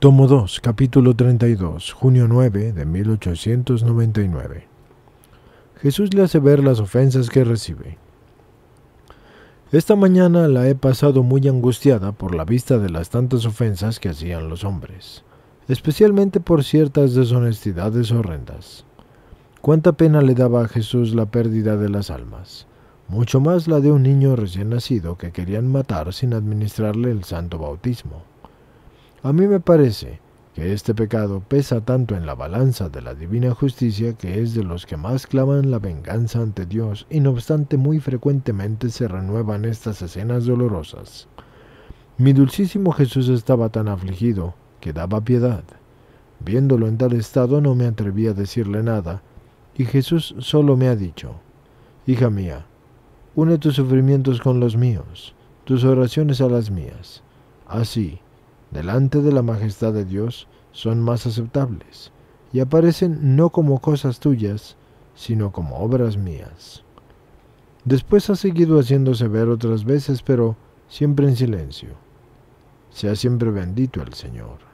Tomo 2, capítulo 32, junio 9 de 1899. Jesús le hace ver las ofensas que recibe. Esta mañana la he pasado muy angustiada por la vista de las tantas ofensas que hacían los hombres, especialmente por ciertas deshonestidades horrendas. Cuánta pena le daba a Jesús la pérdida de las almas, mucho más la de un niño recién nacido que querían matar sin administrarle el santo bautismo. A mí me parece que este pecado pesa tanto en la balanza de la divina justicia que es de los que más claman la venganza ante Dios y no obstante muy frecuentemente se renuevan estas escenas dolorosas. Mi dulcísimo Jesús estaba tan afligido que daba piedad. Viéndolo en tal estado no me atreví a decirle nada, y Jesús solo me ha dicho, Hija mía, une tus sufrimientos con los míos, tus oraciones a las mías. Así, delante de la majestad de Dios son más aceptables y aparecen no como cosas tuyas, sino como obras mías. Después ha seguido haciéndose ver otras veces, pero siempre en silencio. Sea siempre bendito el Señor.